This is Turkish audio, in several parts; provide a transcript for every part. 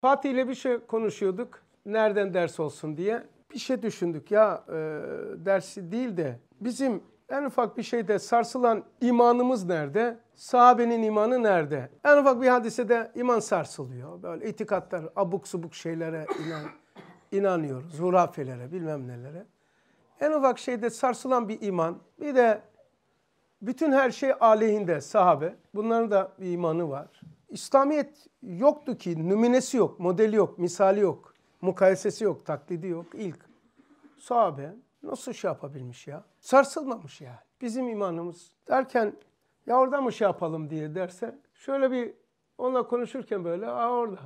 Fatih ile bir şey konuşuyorduk. Nereden ders olsun diye. Bir şey düşündük ya e, dersi değil de bizim en ufak bir şeyde sarsılan imanımız nerede? Sahabenin imanı nerede? En ufak bir hadisede iman sarsılıyor. Böyle itikatlar, abuk subuk şeylere inan, inanıyoruz. Hurafelere, bilmem nelere. En ufak şeyde sarsılan bir iman. Bir de bütün her şey aleyhinde sahabe. Bunların da bir imanı var. İslamiyet yoktu ki nümunesi yok, modeli yok, misali yok, mukayesesi yok, taklidi yok. İlk sahabe nasıl şey yapabilmiş ya? Sarsılmamış ya. Bizim imanımız derken ya orada mı şey yapalım diye derse şöyle bir onunla konuşurken böyle aa orada.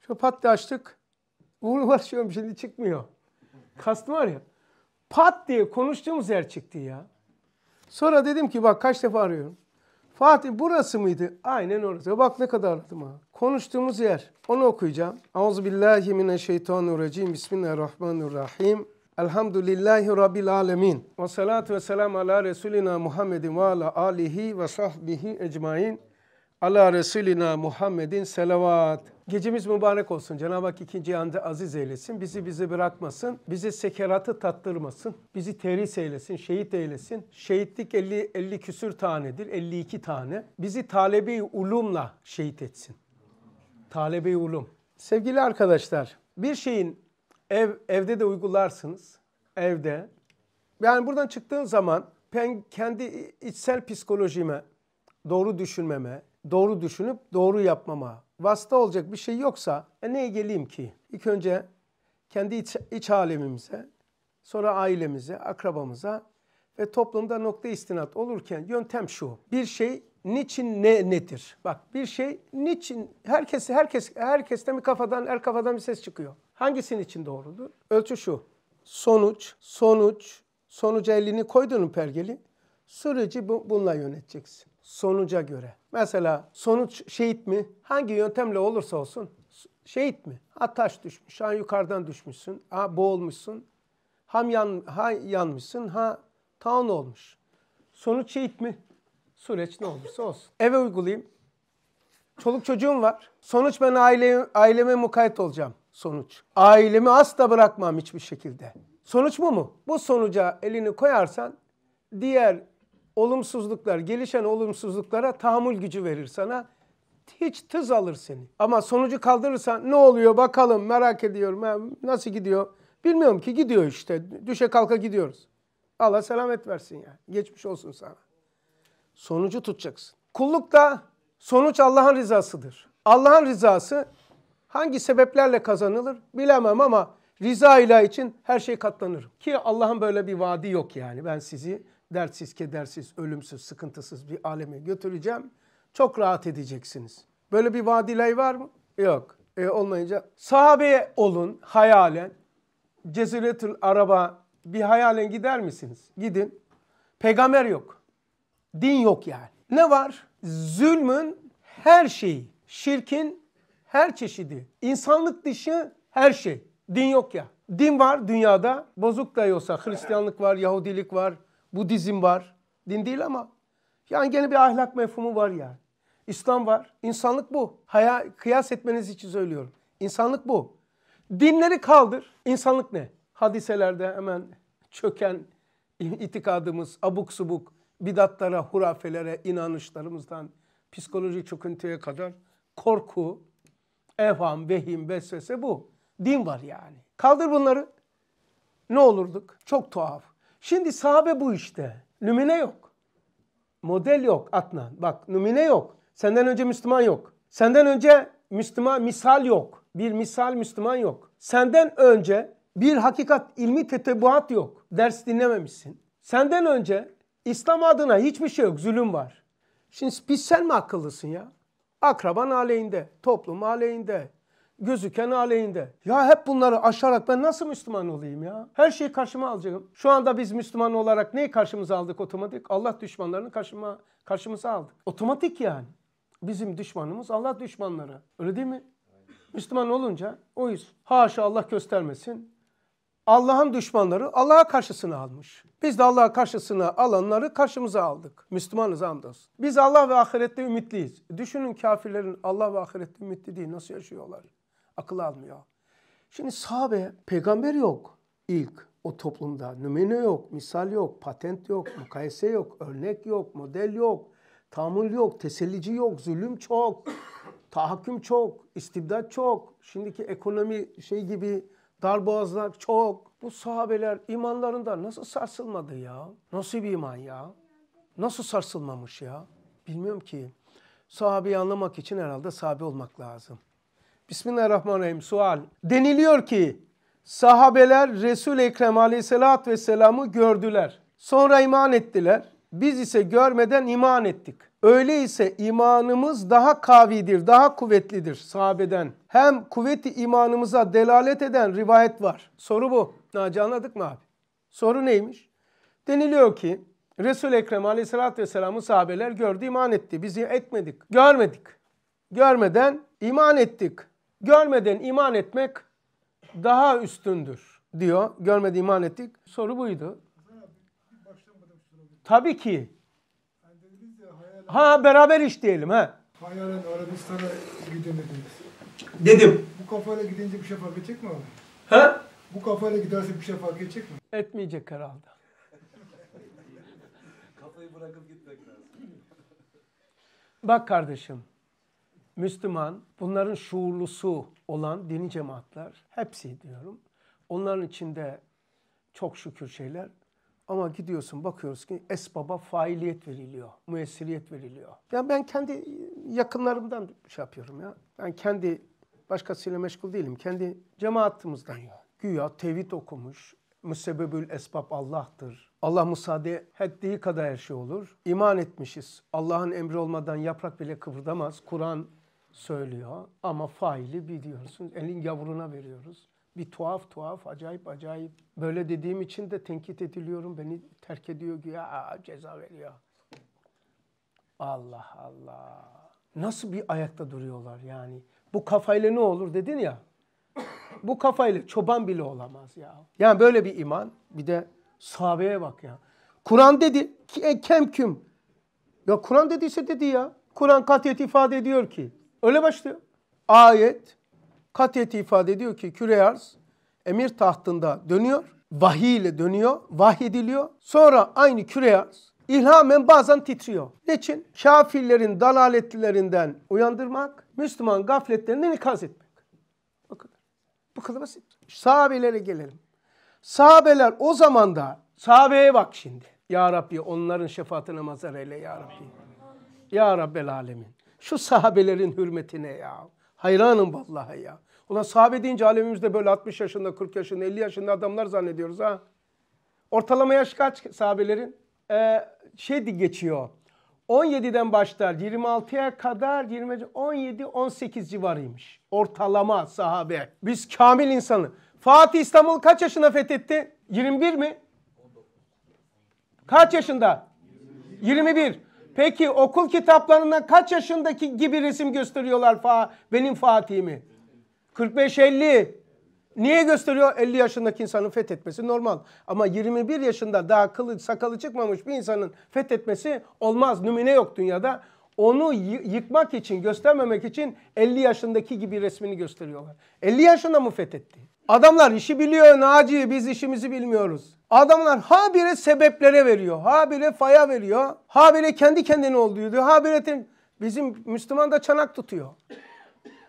Şu pat açtık. Uğraşıyorum şimdi çıkmıyor. Kastım var ya. Pat diye konuştuğumuz yer çıktı ya. Sonra dedim ki bak kaç defa arıyorum. Fatih burası mıydı? Aynen orası. Bak ne kadar aradım ha. Konuştuğumuz yer. Onu okuyacağım. Euzubillahimineşşeytanirracim. Bismillahirrahmanirrahim. Elhamdülillahi Rabbil alemin. Ve salatu ve selam ala Resulina Muhammedin ve ala alihi ve sahbihi ecmain. Ala Resulina Muhammedin selavat. Gecemiz mübarek olsun. Cenab-ı Hak ikinci yanda aziz eylesin. Bizi bizi bırakmasın. Bizi sekeratı tattırmasın. Bizi terhis eylesin, şehit eylesin. Şehitlik 50, 50 küsür tanedir, 52 tane. Bizi talebi ulumla şehit etsin. talebe ulum. Sevgili arkadaşlar, bir şeyin ev, evde de uygularsınız. Evde. Yani buradan çıktığın zaman ben kendi içsel psikolojime, doğru düşünmeme, doğru düşünüp doğru yapmama vasıta olacak bir şey yoksa e neye geleyim ki? İlk önce kendi iç, iç alemimize, sonra ailemize, akrabamıza ve toplumda nokta istinat olurken yöntem şu. Bir şey niçin ne nedir? Bak bir şey niçin herkes herkes herkesten mi kafadan her kafadan bir ses çıkıyor. Hangisinin için doğrudur? Ölçü şu. Sonuç, sonuç, sonuca elini koydun pergeli. Süreci bu, bununla yöneteceksin. Sonuca göre. Mesela sonuç şehit mi? Hangi yöntemle olursa olsun şehit mi? Ha taş düşmüş, ha yukarıdan düşmüşsün, ha boğulmuşsun, ham yan, ha yanmışsın, ha taun olmuş. Sonuç şehit mi? Süreç ne olursa olsun. Eve uygulayayım. Çoluk çocuğum var. Sonuç ben aile, aileme mukayet olacağım. Sonuç. Ailemi asla bırakmam hiçbir şekilde. Sonuç mu mu? Bu sonuca elini koyarsan diğer olumsuzluklar, gelişen olumsuzluklara tahammül gücü verir sana. Hiç tız alır seni. Ama sonucu kaldırırsan ne oluyor bakalım merak ediyorum. Nasıl gidiyor? Bilmiyorum ki gidiyor işte. Düşe kalka gidiyoruz. Allah selamet versin ya Geçmiş olsun sana. Sonucu tutacaksın. Kulluk da sonuç Allah'ın rızasıdır. Allah'ın rızası hangi sebeplerle kazanılır bilemem ama rıza ile için her şey katlanır. Ki Allah'ın böyle bir vaadi yok yani. Ben sizi dertsiz, kedersiz, ölümsüz, sıkıntısız bir aleme götüreceğim. Çok rahat edeceksiniz. Böyle bir vadilay var mı? Yok. E, olmayınca sahabe olun hayalen. Ceziretül Araba bir hayalen gider misiniz? Gidin. Peygamber yok. Din yok yani. Ne var? Zulmün her şeyi, şirkin her çeşidi, insanlık dışı her şey. Din yok ya. Din var dünyada. Bozuk da olsa Hristiyanlık var, Yahudilik var, Budizm var. Din değil ama. Yani gene bir ahlak mefhumu var yani. İslam var. İnsanlık bu. Haya, kıyas etmeniz için söylüyorum. İnsanlık bu. Dinleri kaldır. İnsanlık ne? Hadiselerde hemen çöken itikadımız, abuk subuk, bidatlara, hurafelere, inanışlarımızdan psikoloji çöküntüye kadar korku, evham, vehim, vesvese bu. Din var yani. Kaldır bunları. Ne olurduk? Çok tuhaf. Şimdi sahabe bu işte. Nümune yok. Model yok Adnan. Bak numune yok. Senden önce Müslüman yok. Senden önce Müslüman misal yok. Bir misal Müslüman yok. Senden önce bir hakikat ilmi tetebuat yok. Ders dinlememişsin. Senden önce İslam adına hiçbir şey yok. Zulüm var. Şimdi biz sen mi akıllısın ya? Akraban aleyhinde, toplum aleyhinde, gözüken aleyhinde. Ya hep bunları aşarak ben nasıl Müslüman olayım ya? Her şeyi karşıma alacağım. Şu anda biz Müslüman olarak neyi karşımıza aldık otomatik? Allah düşmanlarını karşıma, karşımıza aldık. Otomatik yani. Bizim düşmanımız Allah düşmanları. Öyle değil mi? Müslüman olunca o yüz. Haşa Allah göstermesin. Allah'ın düşmanları Allah'a karşısına almış. Biz de Allah'a karşısına alanları karşımıza aldık. Müslümanız hamdolsun. Biz Allah ve ahirette ümitliyiz. Düşünün kafirlerin Allah ve ahirette ümitli değil. Nasıl yaşıyorlar? akıl almıyor. Şimdi sahabe peygamber yok ilk o toplumda. Numune yok, misal yok, patent yok, mukayese yok, örnek yok, model yok, tahammül yok, tesellici yok, zulüm çok, tahakküm çok, istibdat çok. Şimdiki ekonomi şey gibi darboğazlar çok. Bu sahabeler imanlarında nasıl sarsılmadı ya? Nasıl bir iman ya? Nasıl sarsılmamış ya? Bilmiyorum ki. Sahabeyi anlamak için herhalde sahabe olmak lazım. Bismillahirrahmanirrahim. Sual. Deniliyor ki sahabeler Resul-i Ekrem aleyhissalatü vesselam'ı gördüler. Sonra iman ettiler. Biz ise görmeden iman ettik. Öyleyse imanımız daha kavidir, daha kuvvetlidir sahabeden. Hem kuvveti imanımıza delalet eden rivayet var. Soru bu. Naci anladık mı abi? Soru neymiş? Deniliyor ki Resul-i Ekrem aleyhissalatü vesselam'ı sahabeler gördü, iman etti. Biz etmedik, görmedik. Görmeden iman ettik. Görmeden iman etmek daha üstündür diyor. Görmedi iman ettik. Soru buydu. Tabii ki. Ha beraber iş diyelim ha. Hayalen Arabistan'a gidin dediniz. Dedim. Bu kafayla gidince bir şey fark edecek mi abi? Ha? Bu kafayla giderse bir şey fark edecek mi? Etmeyecek herhalde. Kafayı bırakıp gitmek lazım. Bak kardeşim. Müslüman, bunların şuurlusu olan dini cemaatler, hepsi diyorum. Onların içinde çok şükür şeyler ama gidiyorsun bakıyoruz ki esbaba failiyet veriliyor, müessiriyet veriliyor. Yani ben kendi yakınlarımdan şey yapıyorum ya. Ben kendi başkasıyla meşgul değilim. Kendi cemaatimizden ya. Güya tevhid okumuş, müsebbebül esbab Allah'tır. Allah müsaade ettiği kadar her şey olur. İman etmişiz. Allah'ın emri olmadan yaprak bile kıpırdamaz. Kur'an söylüyor ama faili biliyorsunuz elin yavruna veriyoruz. Bir tuhaf tuhaf acayip acayip böyle dediğim için de tenkit ediliyorum beni terk ediyor ki ya ceza veriyor. Allah Allah. Nasıl bir ayakta duruyorlar yani. Bu kafayla ne olur dedin ya. Bu kafayla çoban bile olamaz ya. Yani böyle bir iman bir de sahabeye bak ya. Kur'an dedi e, kem küm. Ya Kur'an dediyse dedi ya. Kur'an katiyet ifade ediyor ki Öyle başlıyor. Ayet katiyet ifade ediyor ki küre arz emir tahtında dönüyor. Vahiy ile dönüyor. Vahyediliyor. Sonra aynı küre arz ilhamen bazen titriyor. Niçin? Kafirlerin dalaletlerinden uyandırmak, Müslüman gafletlerinden ikaz etmek. Bu kadar. Bu kadar basit. Sahabelere gelelim. Sahabeler o zaman da sahabeye bak şimdi. Ya Rabbi onların şefaatine mazhar eyle ya Rabbi. Ya Rabbel alemin. Şu sahabelerin hürmetine ya. Hayranım vallahi ya. Ulan sahabe deyince alemimizde böyle 60 yaşında, 40 yaşında, 50 yaşında adamlar zannediyoruz ha. Ortalama yaş kaç sahabelerin? Ee, şeydi geçiyor. 17'den başlar 26'ya kadar 20 17 18 civarıymış. Ortalama sahabe. Biz kamil insanı. Fatih İstanbul kaç yaşına fethetti? 21 mi? Kaç yaşında? 21. Peki okul kitaplarında kaç yaşındaki gibi resim gösteriyorlar fa benim Fatih'imi? 45-50. Niye gösteriyor? 50 yaşındaki insanın fethetmesi normal. Ama 21 yaşında daha kılı sakalı çıkmamış bir insanın fethetmesi olmaz. nümine yok dünyada onu yıkmak için, göstermemek için 50 yaşındaki gibi resmini gösteriyorlar. 50 yaşında mı fethetti? Adamlar işi biliyor Naci biz işimizi bilmiyoruz. Adamlar habire sebeplere veriyor. Habire faya veriyor. Habire kendi kendine oluyor diyor. Habire bizim Müslüman da çanak tutuyor.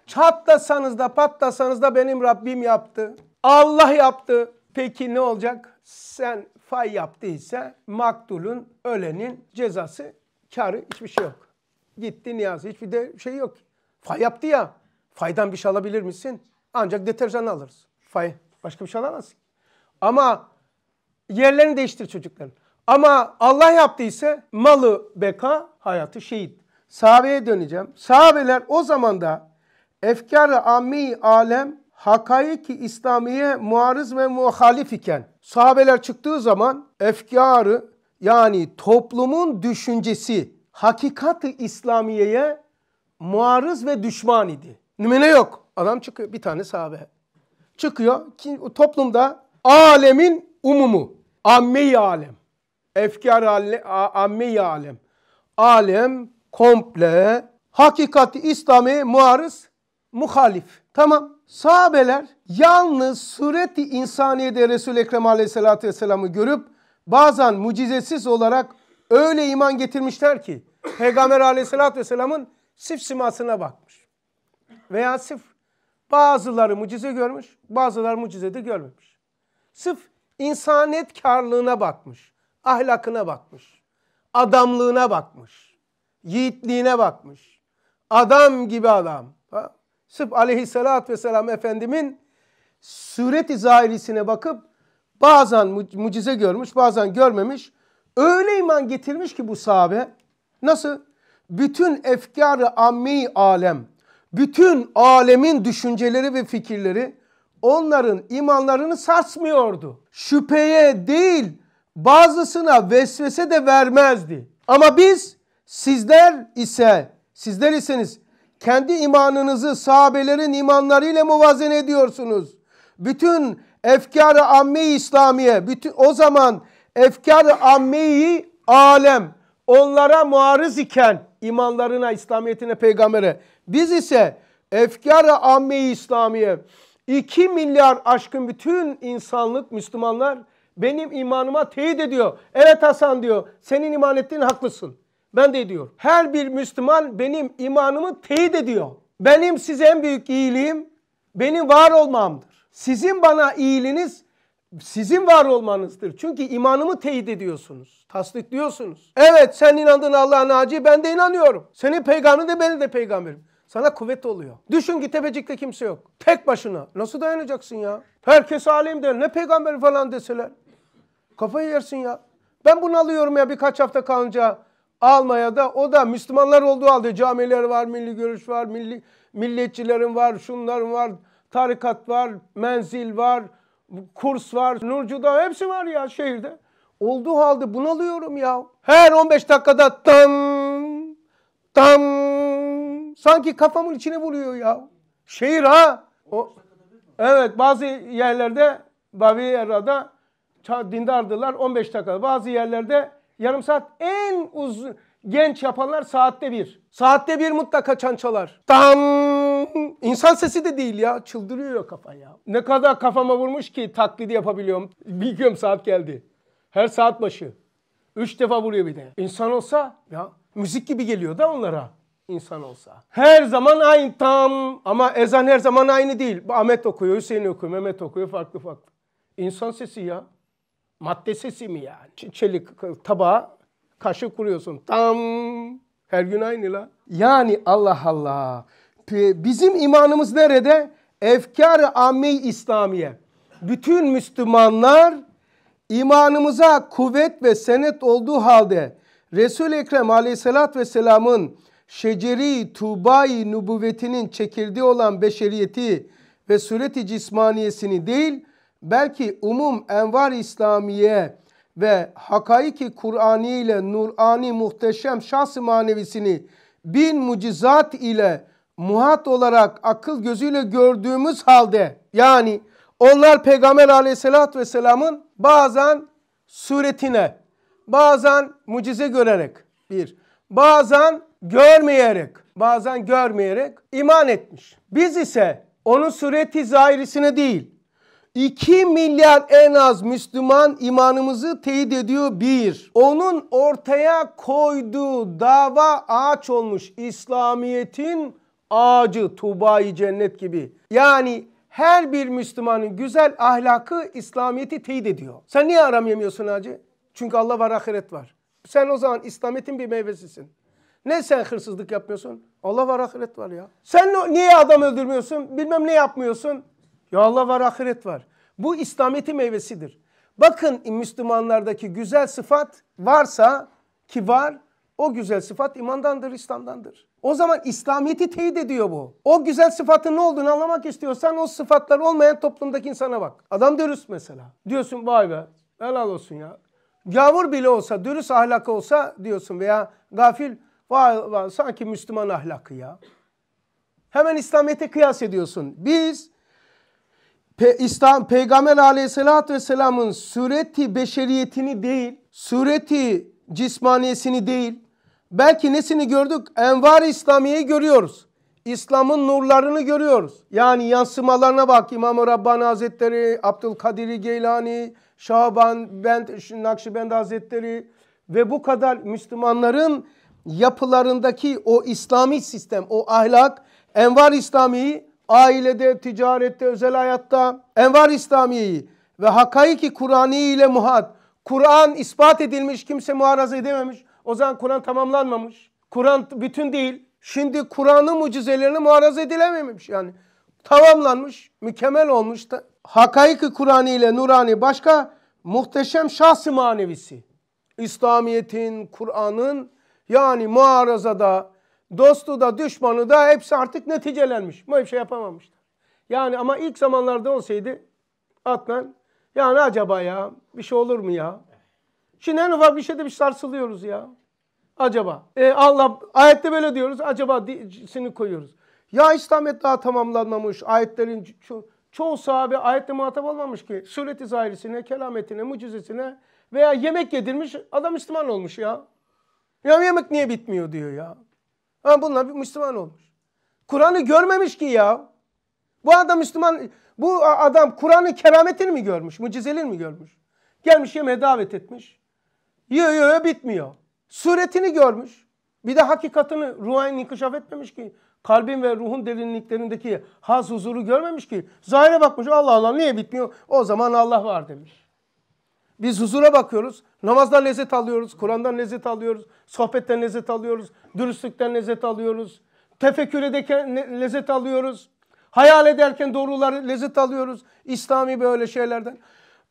Çatlasanız da patlasanız da benim Rabbim yaptı. Allah yaptı. Peki ne olacak? Sen fay yaptıysa maktulun, ölenin cezası, karı hiçbir şey yok. Gitti Niyazi. Hiçbir de şey yok. Fay yaptı ya. Faydan bir şey alabilir misin? Ancak deterjan alırız. Fay. Başka bir şey alamazsın. Ama yerlerini değiştir çocukların. Ama Allah yaptıysa malı beka, hayatı şehit. Sahabeye döneceğim. Sahabeler o zaman da efkar-ı ammi alem hakaiki İslamiye muarız ve muhalif iken sahabeler çıktığı zaman efkarı yani toplumun düşüncesi hakikat-ı İslamiye'ye muarız ve düşman idi. Nümene yok. Adam çıkıyor bir tane sahabe. Çıkıyor ki toplumda alemin umumu. Amme-i alem. Efkar ale, amme-i alem. Alem komple hakikati İslami muarız muhalif. Tamam. Sahabeler yalnız sureti insaniyede Resul-i Ekrem Aleyhisselatü Vesselam'ı görüp bazen mucizesiz olarak öyle iman getirmişler ki Peygamber aleyhissalatü vesselamın sif simasına bakmış. Veya sif bazıları mucize görmüş bazıları mucize de görmemiş. Sif insaniyet karlığına bakmış. Ahlakına bakmış. Adamlığına bakmış. Yiğitliğine bakmış. Adam gibi adam. Ha? Sırf aleyhissalatü vesselam Efendimin sureti zahirisine bakıp bazen mucize görmüş bazen görmemiş Öyle iman getirmiş ki bu sahabe. Nasıl? Bütün efkarı ammi alem, bütün alemin düşünceleri ve fikirleri onların imanlarını sarsmıyordu. Şüpheye değil bazısına vesvese de vermezdi. Ama biz sizler ise sizler iseniz kendi imanınızı sahabelerin imanlarıyla muvazene ediyorsunuz. Bütün efkarı ammi İslamiye bütün o zaman efkar ammeyi alem onlara muarız iken imanlarına, İslamiyetine, peygambere. Biz ise efkar ammeyi İslamiye 2 milyar aşkın bütün insanlık, Müslümanlar benim imanıma teyit ediyor. Evet Hasan diyor senin iman ettiğin haklısın. Ben de diyor. Her bir Müslüman benim imanımı teyit ediyor. Benim size en büyük iyiliğim benim var olmamdır. Sizin bana iyiliğiniz sizin var olmanızdır. Çünkü imanımı teyit ediyorsunuz. Tasdikliyorsunuz. Evet sen inandın Allah'ın acı ben de inanıyorum. Senin peygamberin de benim de peygamberim. Sana kuvvet oluyor. Düşün ki tepecikte kimse yok. Tek başına. Nasıl dayanacaksın ya? Herkes alim der. Ne peygamber falan deseler. Kafayı yersin ya. Ben bunu alıyorum ya birkaç hafta kalınca almaya da O da Müslümanlar olduğu halde camiler var, milli görüş var, milli, milliyetçilerin var, şunların var, tarikat var, menzil var, kurs var, Nurcu'da hepsi var ya şehirde. Olduğu halde bunalıyorum ya. Her 15 dakikada tam tam sanki kafamın içine vuruyor ya. Şehir ha. O, evet bazı yerlerde Bavyera'da dindardılar 15 dakika. Bazı yerlerde yarım saat en uzun genç yapanlar saatte bir. Saatte bir mutlaka çançalar. Tam insan sesi de değil ya. Çıldırıyor kafa ya. Ne kadar kafama vurmuş ki taklidi yapabiliyorum. Bilmiyorum saat geldi. Her saat başı. Üç defa vuruyor bir de. İnsan olsa ya müzik gibi geliyor da onlara. İnsan olsa. Her zaman aynı tam ama ezan her zaman aynı değil. Ahmet okuyor, Hüseyin okuyor, Mehmet okuyor farklı farklı. İnsan sesi ya. Madde sesi mi yani? Çelik tabağa Kaşık kuruyorsun. Tam. Her gün aynı la. Yani Allah Allah. Bizim imanımız nerede? efkar ammi İslamiye. Bütün Müslümanlar imanımıza kuvvet ve senet olduğu halde Resul-i Ekrem aleyhissalatü vesselamın şeceri tuğba-i nübüvvetinin çekirdeği olan beşeriyeti ve sureti cismaniyesini değil belki umum envar İslamiye ve hakaiki Kur'ani ile Nur'ani muhteşem şahsı manevisini bin mucizat ile muhat olarak akıl gözüyle gördüğümüz halde yani onlar Peygamber aleyhissalatü vesselamın bazen suretine bazen mucize görerek bir bazen görmeyerek bazen görmeyerek iman etmiş. Biz ise onun sureti zahirisine değil 2 milyar en az Müslüman imanımızı teyit ediyor bir. Onun ortaya koyduğu dava ağaç olmuş. İslamiyet'in ağacı tuğba Cennet gibi. Yani her bir Müslümanın güzel ahlakı İslamiyet'i teyit ediyor. Sen niye aram yemiyorsun hacı? Çünkü Allah var ahiret var. Sen o zaman İslamiyet'in bir meyvesisin. Ne sen hırsızlık yapmıyorsun? Allah var ahiret var ya. Sen niye adam öldürmüyorsun? Bilmem ne yapmıyorsun. Ya Allah var, ahiret var. Bu İslamiyet'i meyvesidir. Bakın Müslümanlardaki güzel sıfat varsa ki var o güzel sıfat imandandır, İslam'dandır. O zaman İslamiyet'i teyit ediyor bu. O güzel sıfatın ne olduğunu anlamak istiyorsan o sıfatlar olmayan toplumdaki insana bak. Adam dürüst mesela. Diyorsun vay be helal olsun ya. Gavur bile olsa, dürüst ahlak olsa diyorsun veya gafil vay, vay sanki Müslüman ahlakı ya. Hemen İslamiyet'e kıyas ediyorsun. Biz Pe İslam Peygamber aleyhissalatü vesselamın sureti beşeriyetini değil, sureti cismaniyesini değil, belki nesini gördük? Envar İslamiye'yi görüyoruz. İslam'ın nurlarını görüyoruz. Yani yansımalarına bak İmam-ı Rabbani Hazretleri, Abdülkadir Geylani, Şaban Bent, Nakşibend Hazretleri ve bu kadar Müslümanların yapılarındaki o İslami sistem, o ahlak, Envar İslami'yi ailede, ticarette, özel hayatta envar İslamiyeyi ve hakaiki Kur'an'ı ile muhat. Kur'an ispat edilmiş, kimse muharaza edememiş. O zaman Kur'an tamamlanmamış. Kur'an bütün değil. Şimdi Kur'an'ın mucizelerini muharaza edilememiş yani. Tamamlanmış, mükemmel olmuş. Da. Hakaiki Kur'an'ı ile Nurani başka muhteşem şahsi manevisi. İslamiyet'in, Kur'an'ın yani da Dostu da düşmanı da hepsi artık neticelenmiş. Böyle bir şey yapamamışlar. Yani ama ilk zamanlarda olsaydı Adnan yani acaba ya bir şey olur mu ya? Şimdi en ufak bir şeyde bir sarsılıyoruz ya. Acaba. E Allah ayette böyle diyoruz. Acaba sini koyuyoruz. Ya İslamiyet daha tamamlanmamış. Ayetlerin ço çoğu sahabe ayette muhatap olmamış ki. Sureti zahirisine, kelametine, mucizesine veya yemek yedirmiş adam Müslüman olmuş ya. Ya yemek niye bitmiyor diyor ya. Ha bunlar bir Müslüman olmuş. Kur'an'ı görmemiş ki ya. Bu adam Müslüman, bu adam Kur'anı kerametini mi görmüş, mucizeliğini mi görmüş? Gelmiş yemeğe davet etmiş. Yiyor yiyor bitmiyor. Suretini görmüş. Bir de hakikatını ruhen inkişaf etmemiş ki. Kalbin ve ruhun derinliklerindeki haz huzuru görmemiş ki. Zahire bakmış Allah Allah niye bitmiyor? O zaman Allah var demiş. Biz huzura bakıyoruz. Namazdan lezzet alıyoruz. Kur'an'dan lezzet alıyoruz. Sohbetten lezzet alıyoruz. Dürüstlükten lezzet alıyoruz. Tefekkür ederken lezzet alıyoruz. Hayal ederken doğruları lezzet alıyoruz. İslami böyle şeylerden.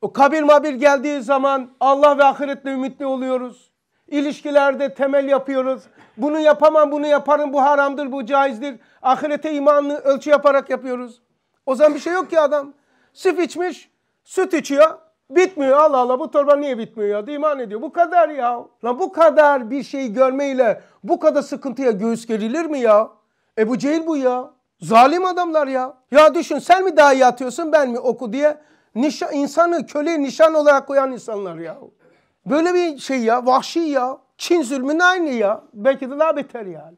O kabir mabir geldiği zaman Allah ve ahiretle ümitli oluyoruz. İlişkilerde temel yapıyoruz. Bunu yapamam, bunu yaparım, bu haramdır, bu caizdir. Ahirete imanlı ölçü yaparak yapıyoruz. O zaman bir şey yok ki adam. Sif içmiş, süt içiyor. Bitmiyor Allah Allah bu torba niye bitmiyor ya diye iman ediyor. Bu kadar ya. Lan bu kadar bir şey görmeyle bu kadar sıkıntıya göğüs gerilir mi ya? Ebu Cehil bu ya. Zalim adamlar ya. Ya düşün sen mi daha iyi atıyorsun ben mi oku diye nişan, insanı köle nişan olarak koyan insanlar ya. Böyle bir şey ya vahşi ya. Çin zulmün aynı ya. Belki de daha beter yani.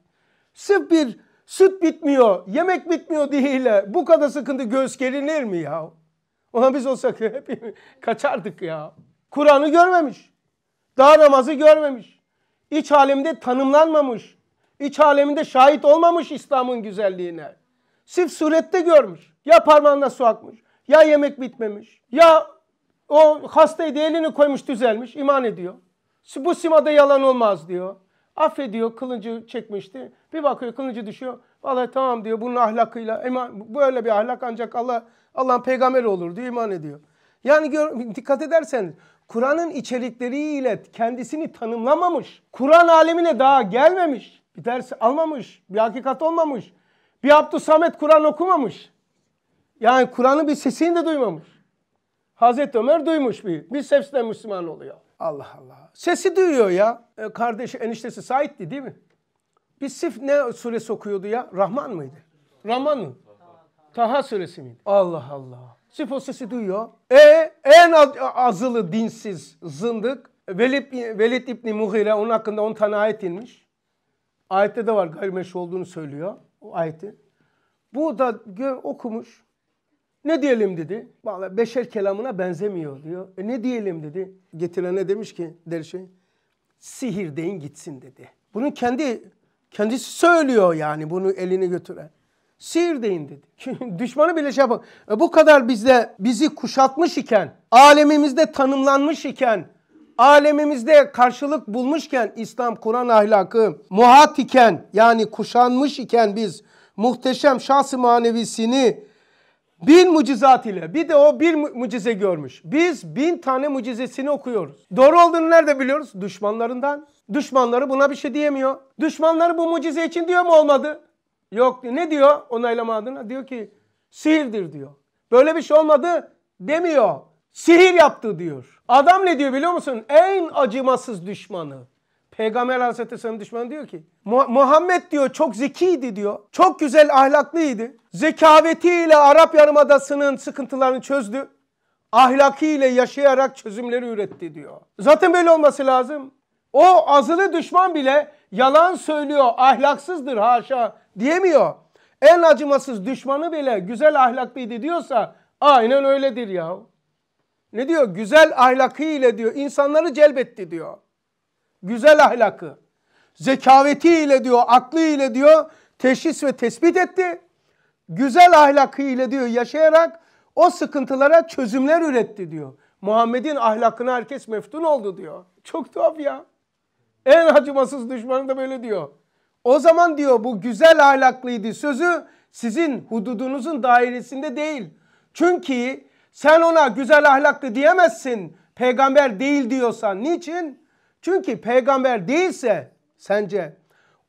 Sırf bir süt bitmiyor, yemek bitmiyor diye bu kadar sıkıntı göz gelinir mi ya? Ona biz olsak hep kaçardık ya. Kur'an'ı görmemiş. Daha namazı görmemiş. İç aleminde tanımlanmamış. İç aleminde şahit olmamış İslam'ın güzelliğine. Sif surette görmüş. Ya parmağında su akmış. Ya yemek bitmemiş. Ya o hastaydı elini koymuş düzelmiş. iman ediyor. Bu simada yalan olmaz diyor. Affediyor kılıncı çekmişti. Bir bakıyor kılıncı düşüyor. Vallahi tamam diyor bunun ahlakıyla. Böyle bir ahlak ancak Allah Allah'ın peygamberi olur diye iman ediyor. Yani gör, dikkat edersen Kur'an'ın içerikleriyle kendisini tanımlamamış. Kur'an alemine daha gelmemiş. Bir ders almamış. Bir hakikat olmamış. Bir Abdü Samet Kur'an okumamış. Yani Kur'an'ın bir sesini de duymamış. Hazreti Ömer duymuş bir. Bir sesle Müslüman oluyor. Allah Allah. Sesi duyuyor ya. E, kardeşi eniştesi Said'di değil mi? Bir sif ne suresi okuyordu ya? Rahman mıydı? Rahman mı? Taha suresi miydi? Allah Allah. Sifo sesi duyuyor. E en azılı dinsiz zındık. Velid, Velid İbni Mughire onun hakkında 10 tane ayet inmiş. Ayette de var gayrimeşru olduğunu söylüyor o ayeti. Bu da okumuş. Ne diyelim dedi. Valla beşer kelamına benzemiyor diyor. E ne diyelim dedi. Getirene demiş ki der şey. Sihir deyin gitsin dedi. Bunun kendi kendisi söylüyor yani bunu elini götüren. Siirt'teyim dedi. Düşmanı bile şey yapın. E bu kadar bizde bizi kuşatmış iken, alemimizde tanımlanmış iken, alemimizde karşılık bulmuşken İslam, Kur'an ahlakı muhat iken yani kuşanmış iken biz muhteşem şahsı manevisini bin mucizat ile bir de o bir mucize görmüş. Biz bin tane mucizesini okuyoruz. Doğru olduğunu nerede biliyoruz? Düşmanlarından. Düşmanları buna bir şey diyemiyor. Düşmanları bu mucize için diyor mu olmadı? Yok diyor. Ne diyor onaylama adına? Diyor ki sihirdir diyor. Böyle bir şey olmadı demiyor. Sihir yaptı diyor. Adam ne diyor biliyor musun? En acımasız düşmanı. Peygamber Aleyhisselatü'nün düşmanı diyor ki Muhammed diyor çok zekiydi diyor. Çok güzel ahlaklıydı. Zekavetiyle Arap Yarımadası'nın sıkıntılarını çözdü. Ahlakiyle yaşayarak çözümleri üretti diyor. Zaten böyle olması lazım. O azılı düşman bile yalan söylüyor, ahlaksızdır haşa diyemiyor. En acımasız düşmanı bile güzel ahlaklıydı diyorsa aynen öyledir ya. Ne diyor? Güzel ahlakı ile diyor insanları celbetti diyor. Güzel ahlakı. Zekaveti ile diyor, aklı ile diyor teşhis ve tespit etti. Güzel ahlakı ile diyor yaşayarak o sıkıntılara çözümler üretti diyor. Muhammed'in ahlakına herkes meftun oldu diyor. Çok tuhaf ya. En acımasız düşmanı da böyle diyor. O zaman diyor bu güzel ahlaklıydı sözü sizin hududunuzun dairesinde değil. Çünkü sen ona güzel ahlaklı diyemezsin. Peygamber değil diyorsan. Niçin? Çünkü peygamber değilse sence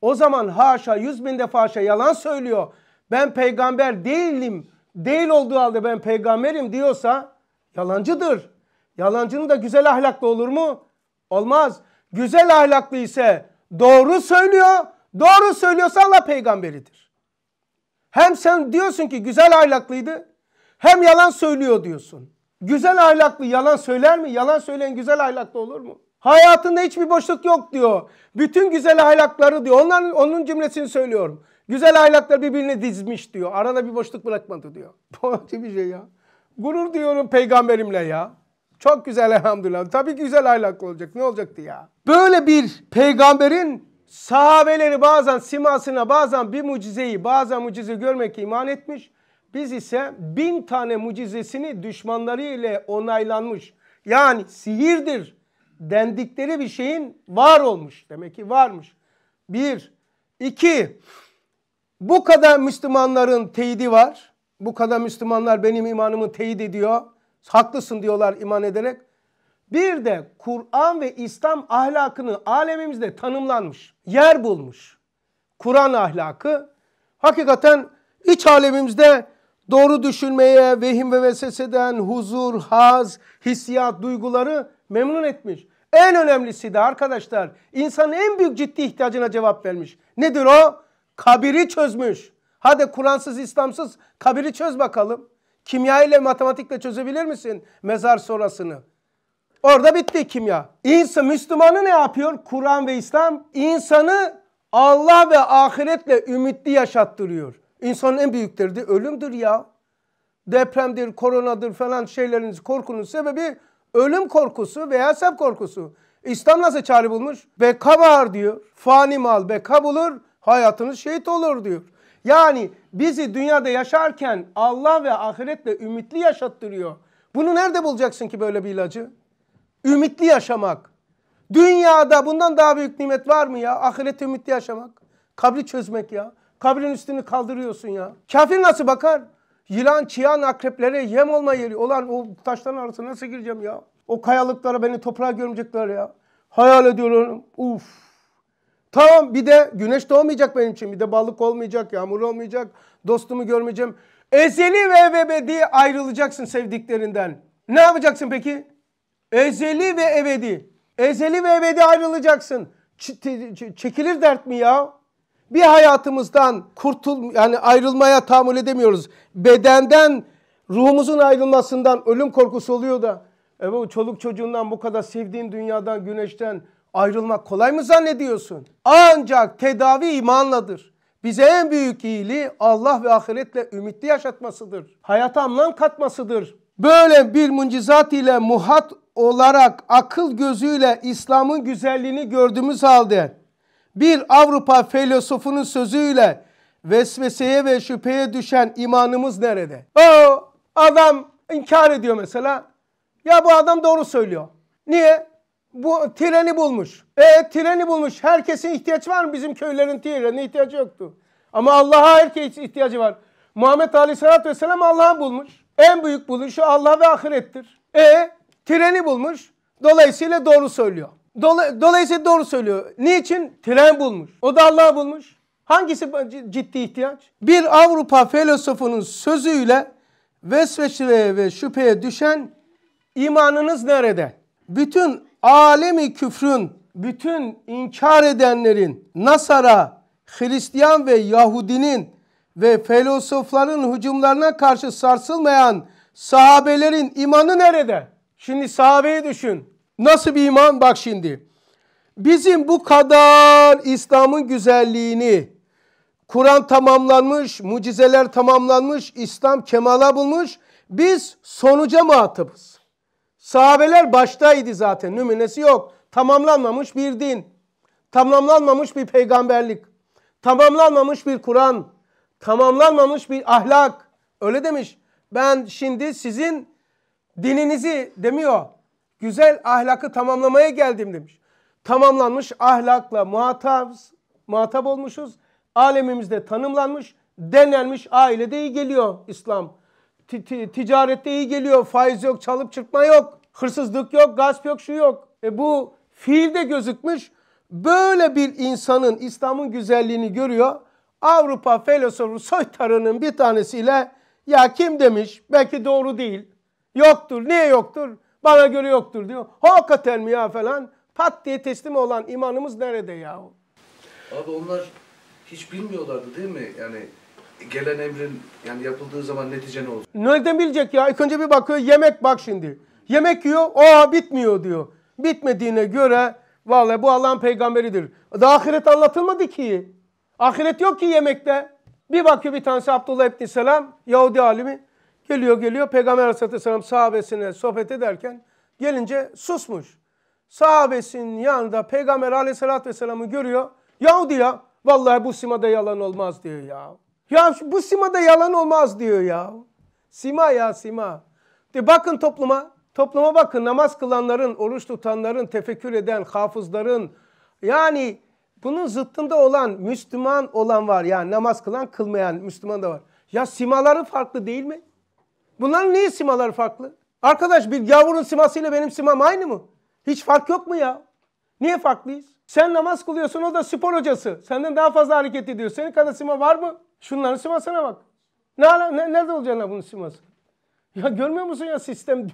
o zaman haşa yüz bin defa haşa yalan söylüyor. Ben peygamber değilim. Değil olduğu halde ben peygamberim diyorsa yalancıdır. Yalancının da güzel ahlaklı olur mu? Olmaz güzel ahlaklı ise doğru söylüyor. Doğru söylüyorsa Allah peygamberidir. Hem sen diyorsun ki güzel ahlaklıydı hem yalan söylüyor diyorsun. Güzel ahlaklı yalan söyler mi? Yalan söyleyen güzel ahlaklı olur mu? Hayatında hiçbir boşluk yok diyor. Bütün güzel ahlakları diyor. Onların, onun cümlesini söylüyorum. Güzel ahlaklar birbirini dizmiş diyor. Arada bir boşluk bırakmadı diyor. Bu bir şey ya. Gurur diyorum peygamberimle ya. Çok güzel elhamdülillah. Tabii ki güzel ahlaklı olacak. Ne olacaktı ya? Böyle bir peygamberin sahabeleri bazen simasına bazen bir mucizeyi bazen mucize görmek iman etmiş. Biz ise bin tane mucizesini düşmanları ile onaylanmış. Yani sihirdir dendikleri bir şeyin var olmuş. Demek ki varmış. Bir. iki Bu kadar Müslümanların teyidi var. Bu kadar Müslümanlar benim imanımı teyit ediyor. Haklısın diyorlar iman ederek. Bir de Kur'an ve İslam ahlakını alemimizde tanımlanmış, yer bulmuş. Kur'an ahlakı hakikaten iç alemimizde doğru düşünmeye, vehim ve vesveseden huzur, haz, hissiyat, duyguları memnun etmiş. En önemlisi de arkadaşlar insanın en büyük ciddi ihtiyacına cevap vermiş. Nedir o? Kabiri çözmüş. Hadi Kur'ansız, İslamsız kabiri çöz bakalım. Kimya ile matematikle çözebilir misin mezar sonrasını? Orada bitti kimya. İnsan Müslümanı ne yapıyor? Kur'an ve İslam insanı Allah ve ahiretle ümitli yaşattırıyor. İnsanın en büyük derdi ölümdür ya. Depremdir, koronadır falan şeyleriniz korkunun sebebi ölüm korkusu veya hesap korkusu. İslam nasıl çare bulmuş? Beka var diyor. Fani mal beka bulur, hayatınız şehit olur diyor. Yani bizi dünyada yaşarken Allah ve ahiretle ümitli yaşattırıyor. Bunu nerede bulacaksın ki böyle bir ilacı? Ümitli yaşamak. Dünyada bundan daha büyük nimet var mı ya? Ahirete ümitli yaşamak. Kabri çözmek ya. Kabrin üstünü kaldırıyorsun ya. Kafir nasıl bakar? Yılan, çiyan, akreplere yem olma yeri. Olan o taşların arasına nasıl gireceğim ya? O kayalıklara beni toprağa gömecekler ya. Hayal ediyorum. Uf. Tamam bir de güneş doğmayacak benim için. Bir de balık olmayacak, yağmur olmayacak. Dostumu görmeyeceğim. Ezeli ve ebedi ayrılacaksın sevdiklerinden. Ne yapacaksın peki? Ezeli ve ebedi. Ezeli ve ebedi ayrılacaksın. Ç çekilir dert mi ya? Bir hayatımızdan kurtul yani ayrılmaya tahammül edemiyoruz. Bedenden ruhumuzun ayrılmasından ölüm korkusu oluyor da. Evet çoluk çocuğundan bu kadar sevdiğin dünyadan güneşten Ayrılmak kolay mı zannediyorsun? Ancak tedavi imanladır. Bize en büyük iyiliği Allah ve ahiretle ümitli yaşatmasıdır. Hayata anlam katmasıdır. Böyle bir mucizat ile muhat olarak akıl gözüyle İslam'ın güzelliğini gördüğümüz halde bir Avrupa filozofunun sözüyle vesveseye ve şüpheye düşen imanımız nerede? O adam inkar ediyor mesela. Ya bu adam doğru söylüyor. Niye? bu treni bulmuş. E treni bulmuş. Herkesin ihtiyaç var mı? Bizim köylerin trenine ihtiyacı yoktu. Ama Allah'a herkes ihtiyacı var. Muhammed Aleyhisselatü Vesselam Allah'ı bulmuş. En büyük buluşu Allah ve ahirettir. E treni bulmuş. Dolayısıyla doğru söylüyor. dolayısıyla doğru söylüyor. Niçin? Tren bulmuş. O da Allah'ı bulmuş. Hangisi ciddi ihtiyaç? Bir Avrupa filozofunun sözüyle vesveşeye ve şüpheye düşen imanınız nerede? Bütün alemi küfrün bütün inkar edenlerin Nasara, Hristiyan ve Yahudinin ve filozofların hücumlarına karşı sarsılmayan sahabelerin imanı nerede? Şimdi sahabeyi düşün. Nasıl bir iman? Bak şimdi. Bizim bu kadar İslam'ın güzelliğini, Kur'an tamamlanmış, mucizeler tamamlanmış, İslam kemala bulmuş. Biz sonuca muhatabız. Sahabeler baştaydı zaten. Nümunesi yok. Tamamlanmamış bir din. Tamamlanmamış bir peygamberlik. Tamamlanmamış bir Kur'an. Tamamlanmamış bir ahlak. Öyle demiş. Ben şimdi sizin dininizi demiyor. Güzel ahlakı tamamlamaya geldim demiş. Tamamlanmış ahlakla muhatap, muhatap olmuşuz. Alemimizde tanımlanmış, denenmiş ailede iyi geliyor İslam. T ticarette iyi geliyor. Faiz yok, çalıp çırpma yok. Hırsızlık yok, gasp yok, şu yok. E bu fiilde gözükmüş. Böyle bir insanın İslam'ın güzelliğini görüyor. Avrupa filozofu Soytarı'nın bir tanesiyle ya kim demiş belki doğru değil. Yoktur. Niye yoktur? Bana göre yoktur diyor. Hakikaten mi ya falan. Pat diye teslim olan imanımız nerede ya? Abi onlar hiç bilmiyorlardı değil mi? Yani gelen emrin yani yapıldığı zaman netice ne olur? Nereden bilecek ya? İlk önce bir bakıyor yemek bak şimdi. Yemek yiyor. Aa bitmiyor diyor. Bitmediğine göre vallahi bu Allah'ın peygamberidir. Daha ahiret anlatılmadı ki. Ahiret yok ki yemekte. Bir bakıyor bir tanesi Abdullah İbni Selam Yahudi alimi. Geliyor geliyor Peygamber Aleyhisselam sahabesine sohbet ederken gelince susmuş. Sahabesinin yanında Peygamber Aleyhisselatü Vesselam'ı görüyor. Yahudi ya vallahi bu simada yalan olmaz diyor ya. Ya bu simada yalan olmaz diyor ya. Sima ya sima. De bakın topluma Topluma bakın namaz kılanların, oruç tutanların, tefekkür eden, hafızların yani bunun zıttında olan Müslüman olan var. Yani namaz kılan kılmayan Müslüman da var. Ya simaları farklı değil mi? Bunların niye simaları farklı? Arkadaş bir gavurun simasıyla benim simam aynı mı? Hiç fark yok mu ya? Niye farklıyız? Sen namaz kılıyorsun o da spor hocası. Senden daha fazla hareket ediyor. Senin kadar sima var mı? Şunların simasına bak. Ne, ne, nerede olacaksın bunun siması? Ya görmüyor musun ya sistem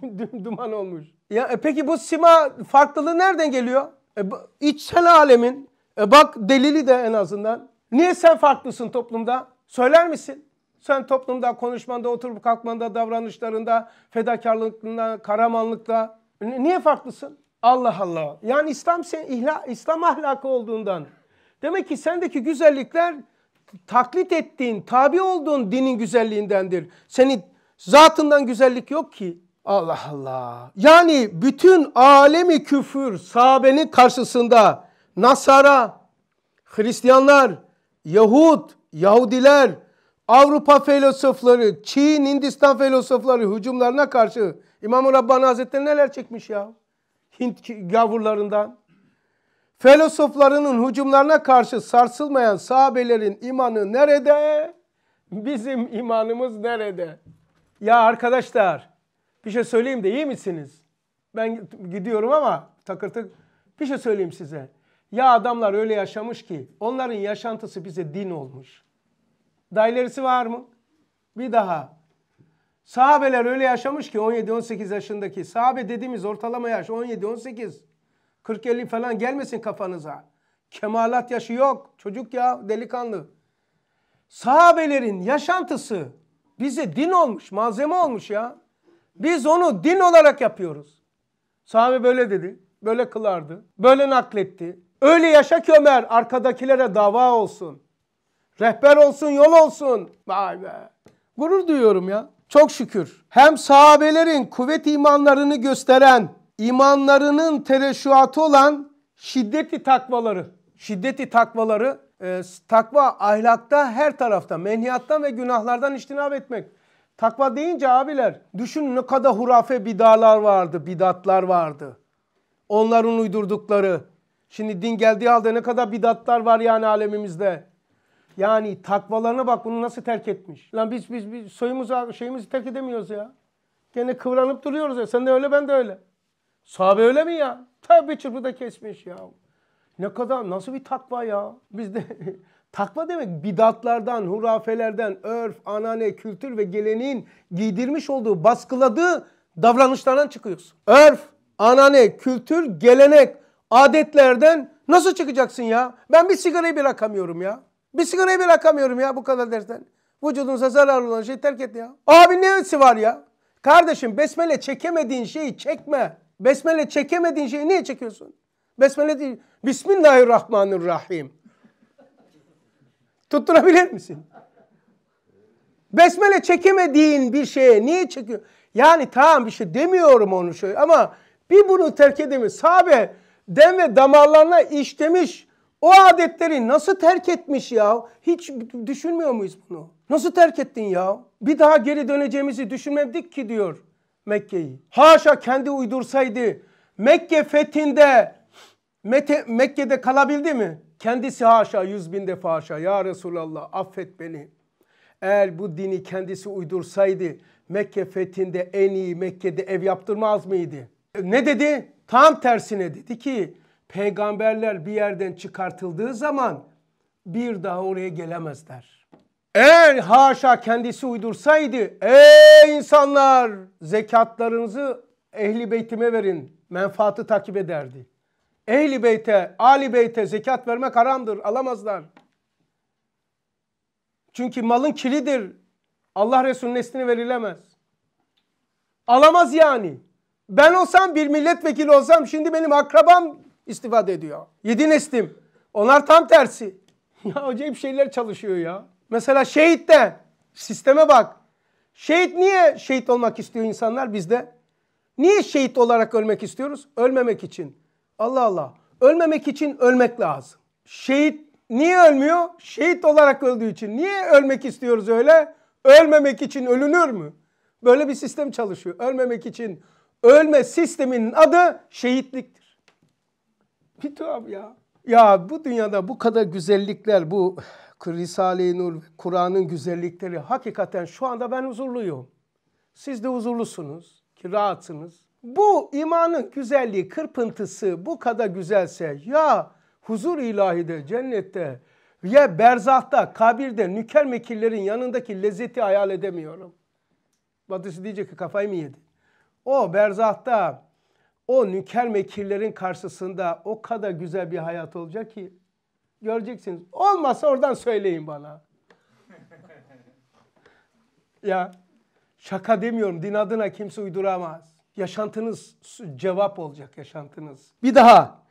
duman olmuş. Ya e peki bu sima farklılığı nereden geliyor? E, içsel alemin. E bak delili de en azından. Niye sen farklısın toplumda? Söyler misin? Sen toplumda, konuşmanda, oturup kalkmanda, davranışlarında, fedakarlıkında, karamanlıkta. E niye farklısın? Allah Allah. Yani İslam sen ihla, İslam ahlakı olduğundan. Demek ki sendeki güzellikler taklit ettiğin, tabi olduğun dinin güzelliğindendir. Seni Zatından güzellik yok ki. Allah Allah. Yani bütün alemi küfür sahabenin karşısında Nasara, Hristiyanlar, Yahut, Yahudiler, Avrupa filozofları, Çin, Hindistan filozofları hücumlarına karşı İmam-ı Rabbani Hazretleri neler çekmiş ya? Hint gavurlarından. Filozoflarının hücumlarına karşı sarsılmayan sahabelerin imanı nerede? Bizim imanımız nerede? Ya arkadaşlar bir şey söyleyeyim de iyi misiniz? Ben gidiyorum ama takır tık bir şey söyleyeyim size. Ya adamlar öyle yaşamış ki onların yaşantısı bize din olmuş. Daha var mı? Bir daha. Sahabeler öyle yaşamış ki 17-18 yaşındaki sahabe dediğimiz ortalama yaş 17-18. 40-50 falan gelmesin kafanıza. Kemalat yaşı yok. Çocuk ya delikanlı. Sahabelerin yaşantısı bize din olmuş, malzeme olmuş ya. Biz onu din olarak yapıyoruz. Sahabe böyle dedi, böyle kılardı, böyle nakletti. Öyle yaşa ki Ömer arkadakilere dava olsun. Rehber olsun, yol olsun. Vay be. Gurur duyuyorum ya. Çok şükür. Hem sahabelerin kuvvet imanlarını gösteren, imanlarının tereşuatı olan şiddeti takvaları. Şiddeti takvaları e, takva ahlakta her tarafta menhiyattan ve günahlardan iştinab etmek. Takva deyince abiler düşünün ne kadar hurafe bidalar vardı, bidatlar vardı. Onların uydurdukları. Şimdi din geldiği halde ne kadar bidatlar var yani alemimizde. Yani takvalarına bak bunu nasıl terk etmiş. Lan biz biz, biz soyumuzu şeyimizi terk edemiyoruz ya. Gene kıvranıp duruyoruz ya. Sen de öyle ben de öyle. Sahabe öyle mi ya? Tabi çırpıda kesmiş ya. Ne kadar nasıl bir takva ya? Bizde takva demek bidatlardan, hurafelerden, örf, anane, kültür ve geleneğin giydirmiş olduğu, baskıladığı davranışlardan çıkıyorsun. Örf, anane, kültür, gelenek, adetlerden nasıl çıkacaksın ya? Ben bir sigarayı bırakamıyorum ya. Bir sigarayı bırakamıyorum ya bu kadar dersen. Vücudunuza zararlı olan şeyi terk et ya. Abi ne ötesi var ya? Kardeşim besmele çekemediğin şeyi çekme. Besmele çekemediğin şeyi niye çekiyorsun? Besmele değil. Bismillahirrahmanirrahim. Tutturabilir misin? Besmele çekemediğin bir şeye niye çekiyor? Yani tamam bir şey demiyorum onu şöyle ama bir bunu terk edemiyor. Sahabe dem ve damarlarına işlemiş o adetleri nasıl terk etmiş ya? Hiç düşünmüyor muyuz bunu? Nasıl terk ettin ya? Bir daha geri döneceğimizi düşünmedik ki diyor Mekke'yi. Haşa kendi uydursaydı Mekke fethinde Mete, Mekke'de kalabildi mi? Kendisi haşa yüz bin defa haşa. Ya Resulallah affet beni. Eğer bu dini kendisi uydursaydı Mekke fethinde en iyi Mekke'de ev yaptırmaz mıydı? E, ne dedi? Tam tersine dedi ki peygamberler bir yerden çıkartıldığı zaman bir daha oraya gelemezler. Eğer haşa kendisi uydursaydı ey insanlar zekatlarınızı ehli beytime verin menfaatı takip ederdi. Ehli beyte, Ali beyte zekat vermek haramdır. Alamazlar. Çünkü malın kilidir. Allah Resulü'nün neslini verilemez. Alamaz yani. Ben olsam bir milletvekili olsam şimdi benim akrabam istifade ediyor. Yedi neslim. Onlar tam tersi. Ya acayip şeyler çalışıyor ya. Mesela şehit de sisteme bak. Şehit niye şehit olmak istiyor insanlar bizde? Niye şehit olarak ölmek istiyoruz? Ölmemek için. Allah Allah. Ölmemek için ölmek lazım. Şehit niye ölmüyor? Şehit olarak öldüğü için. Niye ölmek istiyoruz öyle? Ölmemek için ölünür mü? Böyle bir sistem çalışıyor. Ölmemek için ölme sisteminin adı şehitliktir. Bir tuhaf ya. Ya bu dünyada bu kadar güzellikler, bu Risale-i Nur, Kur'an'ın güzellikleri hakikaten şu anda ben huzurluyum. Siz de huzurlusunuz ki rahatsınız. Bu imanın güzelliği, kırpıntısı bu kadar güzelse ya huzur ilahide, cennette ya berzahta, kabirde, nüker mekillerin yanındaki lezzeti hayal edemiyorum. Batısı diyecek ki kafayı mı yedi? O berzahta, o nüker mekillerin karşısında o kadar güzel bir hayat olacak ki göreceksiniz. Olmasa oradan söyleyin bana. ya şaka demiyorum din adına kimse uyduramaz. Yaşantınız cevap olacak yaşantınız. Bir daha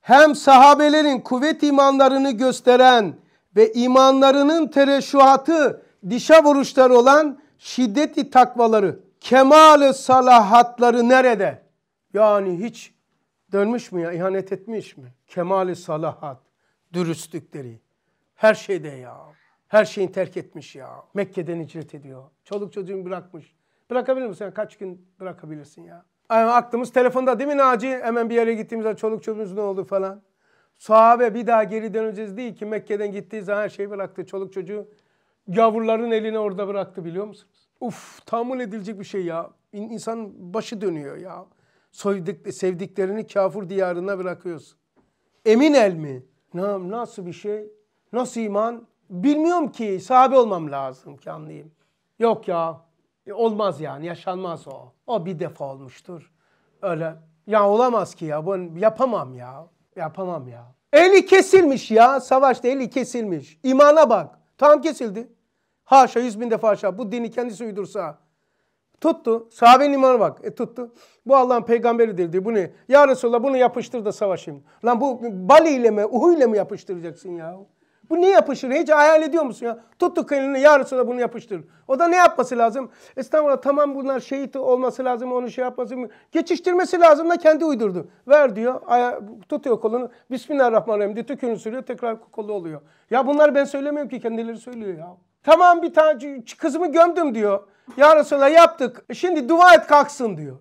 hem sahabelerin kuvvet imanlarını gösteren ve imanlarının tereşuhatı dişe vuruşları olan şiddeti takvaları, kemal salahatları nerede? Yani hiç dönmüş mü ya, ihanet etmiş mi? kemal salahat, dürüstlükleri, her şeyde ya. Her şeyi terk etmiş ya. Mekke'den hicret ediyor. Çoluk çocuğunu bırakmış. Bırakabilir misin? Yani kaç gün bırakabilirsin ya? Yani aklımız telefonda değil mi Naci? Hemen bir yere gittiğimizde çoluk çocuğumuz ne oldu falan. Sahabe bir daha geri döneceğiz değil ki Mekke'den gittiği zaman her şeyi bıraktı. Çoluk çocuğu gavurların eline orada bıraktı biliyor musunuz? Uf tahammül edilecek bir şey ya. İnsan başı dönüyor ya. Soydik, sevdiklerini kafur diyarına bırakıyorsun. Emin el mi? Nasıl bir şey? Nasıl iman? Bilmiyorum ki sahabe olmam lazım ki anlayayım. Yok ya e olmaz yani yaşanmaz o. O bir defa olmuştur. Öyle ya olamaz ki ya bunu yapamam ya. Yapamam ya. Eli kesilmiş ya savaşta eli kesilmiş. İmana bak. Tam kesildi. Haşa yüz bin defa haşa bu dini kendisi uydursa. Tuttu. Sahabenin imanı bak. E, tuttu. Bu Allah'ın peygamberi dedi Bu ne? Ya Resulallah bunu yapıştır da savaşayım. Lan bu Bali ile mi, Uhu ile mi yapıştıracaksın ya? Bu ne yapışır? Hiç hayal ediyor musun ya? tuttu elini yarısı da bunu yapıştır. O da ne yapması lazım? İstanbul'a tamam bunlar şehit olması lazım, onu şey yapması mı? Geçiştirmesi lazım da kendi uydurdu. Ver diyor, aya, tutuyor kolunu. Bismillahirrahmanirrahim diyor, tükünü sürüyor, tekrar kolu oluyor. Ya bunlar ben söylemiyorum ki kendileri söylüyor ya. Tamam bir tane kızımı gömdüm diyor. Ya Resulallah yaptık. Şimdi dua et kalksın diyor.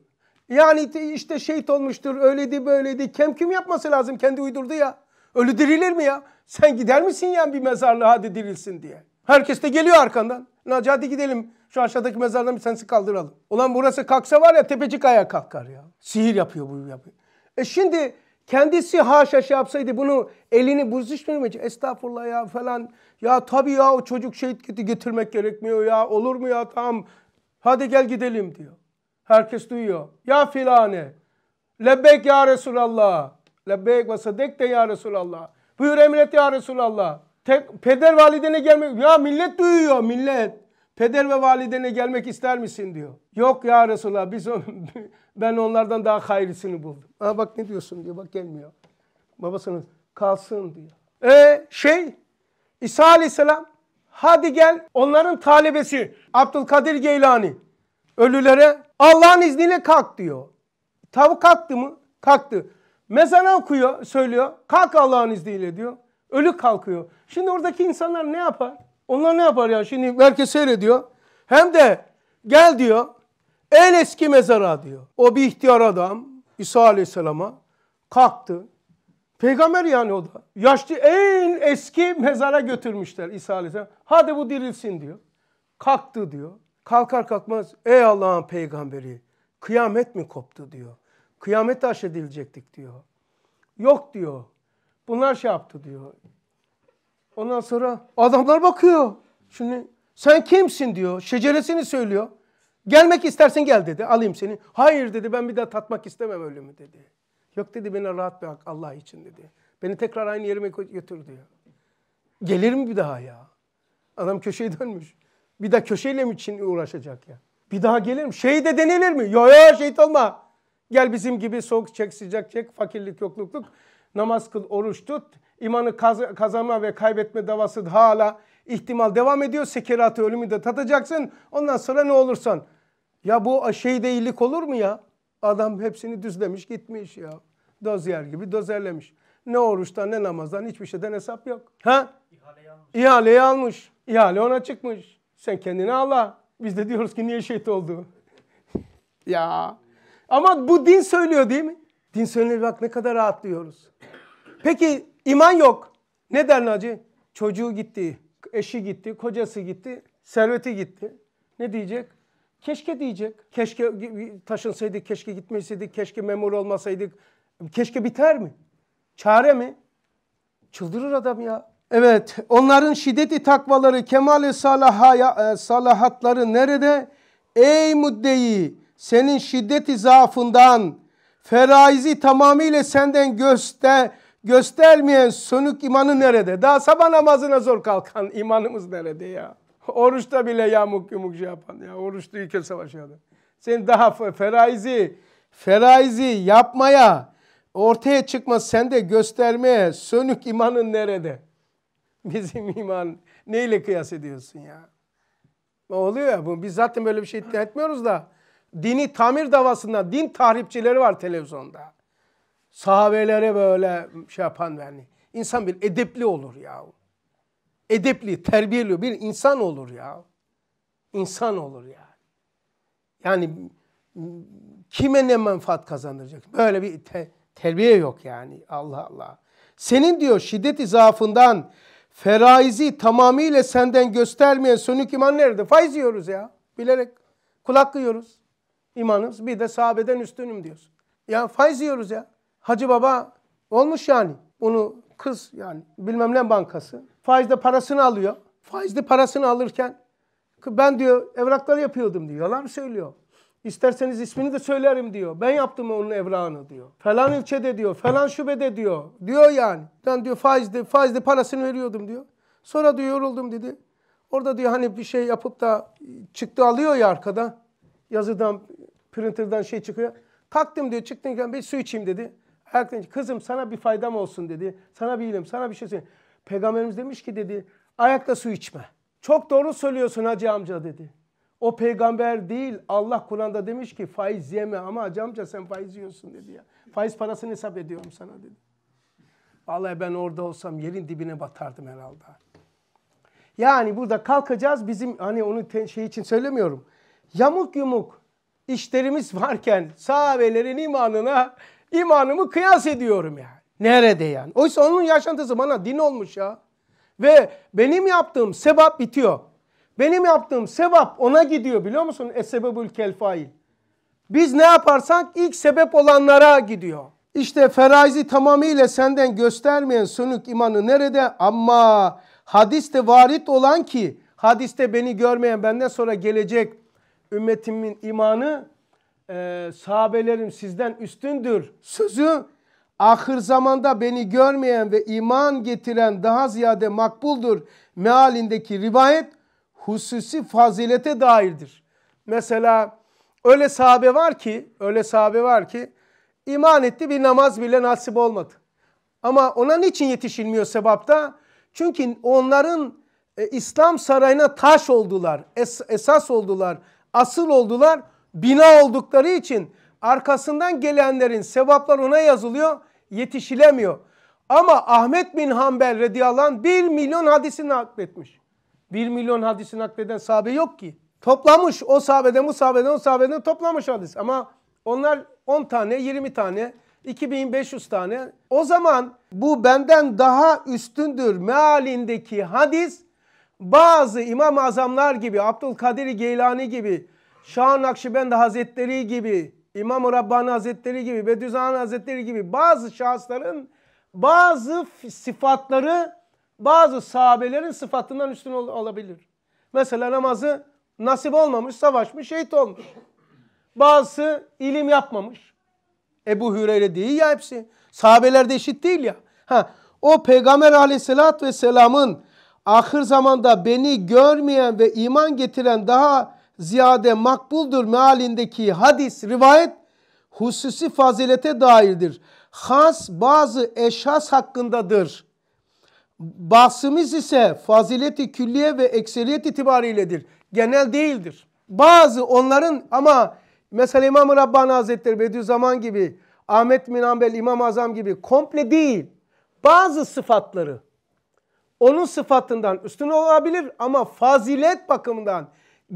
Yani işte şehit olmuştur, öyleydi böyleydi. Kem kim yapması lazım kendi uydurdu ya. Ölü dirilir mi ya? Sen gider misin ya bir mezarlığa hadi dirilsin diye. Herkes de geliyor arkandan. Naci hadi gidelim şu aşağıdaki mezardan bir tanesi kaldıralım. Ulan burası kalksa var ya tepecik ayağa kalkar ya. Sihir yapıyor bu yapıyor. E şimdi kendisi haşa şey yapsaydı bunu elini buzuşturmayacak. Estağfurullah ya falan. Ya tabii ya o çocuk şehit gitti getirmek gerekmiyor ya. Olur mu ya tamam. Hadi gel gidelim diyor. Herkes duyuyor. Ya filane. Lebek ya Resulallah. Lebbeyk ve sedek de ya Resulallah. Buyur emret ya Resulallah. Tek, peder validene gelmek. Ya millet duyuyor millet. Peder ve validene gelmek ister misin diyor. Yok ya Resulallah biz ben onlardan daha hayırlısını buldum. Aa bak ne diyorsun diyor bak gelmiyor. Babasının kalsın diyor. E şey İsa Aleyhisselam hadi gel onların talebesi Abdülkadir Geylani ölülere Allah'ın izniyle kalk diyor. Tavuk kalktı mı? Kalktı. Mezana okuyor, söylüyor. Kalk Allah'ın izniyle diyor. Ölü kalkıyor. Şimdi oradaki insanlar ne yapar? Onlar ne yapar ya? Şimdi herkes seyrediyor. Hem de gel diyor. El eski mezara diyor. O bir ihtiyar adam İsa Aleyhisselam'a kalktı. Peygamber yani o da. Yaşlı en eski mezara götürmüşler İsa Aleyhisselam. Hadi bu dirilsin diyor. Kalktı diyor. Kalkar kalkmaz ey Allah'ın peygamberi kıyamet mi koptu diyor. Kıyamet taş edilecektik diyor. Yok diyor. Bunlar şey yaptı diyor. Ondan sonra adamlar bakıyor. Şimdi sen kimsin diyor. Şeceresini söylüyor. Gelmek istersen gel dedi. Alayım seni. Hayır dedi ben bir daha tatmak istemem ölümü dedi. Yok dedi beni rahat bırak Allah için dedi. Beni tekrar aynı yerime götür diyor. Gelirim bir daha ya. Adam köşeye dönmüş. Bir daha köşeyle mi için uğraşacak ya? Bir daha gelirim. Şey de denilir mi? Yo yo şehit olma. Gel bizim gibi soğuk çek, sıcak çek, fakirlik, yoklukluk. Namaz kıl, oruç tut. İmanı kaz kazanma ve kaybetme davası hala ihtimal devam ediyor. Sekeratı, ölümü de tatacaksın. Ondan sonra ne olursan. Ya bu şey değillik olur mu ya? Adam hepsini düzlemiş gitmiş ya. Dozer gibi dozerlemiş. Ne oruçtan ne namazdan hiçbir şeyden hesap yok. Ha? İhaleyi almış. İhaleyi İhale ona çıkmış. Sen kendini ağla. Biz de diyoruz ki niye şehit oldu? ya ama bu din söylüyor değil mi? Din söylenir bak ne kadar rahatlıyoruz. Peki iman yok. Ne der Naci? Çocuğu gitti, eşi gitti, kocası gitti, serveti gitti. Ne diyecek? Keşke diyecek. Keşke taşınsaydık, keşke gitmeseydik, keşke memur olmasaydık. Keşke biter mi? Çare mi? Çıldırır adam ya. Evet, onların şiddeti takvaları, kemal-i e, salahatları nerede? Ey müddeyi, senin şiddet zaafından, feraizi tamamıyla senden göster, göstermeyen sönük imanı nerede? Daha sabah namazına zor kalkan imanımız nerede ya? Oruçta bile yamuk yumuk şey yapan ya. Oruçta ilkel savaşıyordu. Senin daha feraizi, feraizi yapmaya, ortaya çıkma sende göstermeye sönük imanın nerede? Bizim iman neyle kıyas ediyorsun ya? Ne oluyor ya bu? Biz zaten böyle bir şey iddia etmiyoruz da dini tamir davasında din tahripçileri var televizyonda. Sahabelere böyle şey yapan yani. İnsan bir edepli olur ya. Edepli, terbiyeli bir insan olur ya. İnsan olur yani. Yani kime ne menfaat kazandıracak? Böyle bir te terbiye yok yani. Allah Allah. Senin diyor şiddet izafından feraizi tamamıyla senden göstermeyen sönük iman nerede? Faiz yiyoruz ya. Bilerek kulak kıyıyoruz imanımız bir de sahabeden üstünüm diyorsun. Ya faiz yiyoruz ya. Hacı baba olmuş yani. Onu kız yani bilmem ne bankası faizde parasını alıyor. Faizde parasını alırken ben diyor evrakları yapıyordum diyor. Yalan söylüyor. İsterseniz ismini de söylerim diyor. Ben yaptım onun evrağını diyor. Falan ilçede diyor. Falan şubede diyor. Diyor yani. Ben diyor faizde, faizde parasını veriyordum diyor. Sonra diyor yoruldum dedi. Orada diyor hani bir şey yapıp da çıktı alıyor ya arkada yazıdan, printer'dan şey çıkıyor. Kalktım diyor, çıktım bir su içeyim dedi. Erken kızım sana bir faydam olsun dedi. Sana bir ilim, sana bir şey söyleyeyim. Peygamberimiz demiş ki dedi, ayakta su içme. Çok doğru söylüyorsun hacı amca dedi. O peygamber değil, Allah Kur'an'da demiş ki faiz yeme ama hacı amca sen faiz yiyorsun dedi ya. Faiz parasını hesap ediyorum sana dedi. Vallahi ben orada olsam yerin dibine batardım herhalde. Yani burada kalkacağız bizim hani onu şey için söylemiyorum yamuk yumuk işlerimiz varken sahabelerin imanına imanımı kıyas ediyorum yani. Nerede yani? Oysa onun yaşantısı bana din olmuş ya. Ve benim yaptığım sebap bitiyor. Benim yaptığım sebap ona gidiyor biliyor musun? Esebebül kelfail. Biz ne yaparsak ilk sebep olanlara gidiyor. İşte feraizi tamamıyla senden göstermeyen sönük imanı nerede? Ama hadiste varit olan ki hadiste beni görmeyen benden sonra gelecek ümmetimin imanı e, sahabelerim sizden üstündür sözü ahır zamanda beni görmeyen ve iman getiren daha ziyade makbuldur mealindeki rivayet hususi fazilete dairdir. Mesela öyle sahabe var ki, öyle sahabe var ki iman etti bir namaz bile nasip olmadı. Ama ona niçin yetişilmiyor sebapta? Çünkü onların e, İslam sarayına taş oldular, es, esas oldular asıl oldular. Bina oldukları için arkasından gelenlerin sevaplar ona yazılıyor, yetişilemiyor. Ama Ahmet bin Hanbel radıyallahu anh 1 milyon hadisini nakletmiş. 1 milyon hadisini nakleden sahabe yok ki. Toplamış o sahabeden bu sahabeden o sahabeden toplamış hadis. Ama onlar 10 tane 20 tane 2500 tane. O zaman bu benden daha üstündür mealindeki hadis bazı İmam-ı Azamlar gibi, Abdülkadir Geylani gibi, Şah Nakşibend Hazretleri gibi, İmam-ı Rabbani Hazretleri gibi, Bediüzzaman Hazretleri gibi bazı şahısların bazı sıfatları bazı sahabelerin sıfatından üstün ol olabilir. Mesela namazı nasip olmamış, savaşmış, şehit olmuş. Bazısı ilim yapmamış. Ebu Hüreyre değil ya hepsi. Sahabeler de eşit değil ya. Ha, o Peygamber aleyhissalatü vesselamın ahir zamanda beni görmeyen ve iman getiren daha ziyade makbuldur mealindeki hadis rivayet hususi fazilete dairdir. Has bazı eşhas hakkındadır. Bahsimiz ise fazileti külliye ve ekseriyet itibariyledir. Genel değildir. Bazı onların ama mesela İmam-ı Rabbani Hazretleri Bediüzzaman gibi Ahmet bin İmam Azam gibi komple değil bazı sıfatları onun sıfatından üstün olabilir ama fazilet bakımından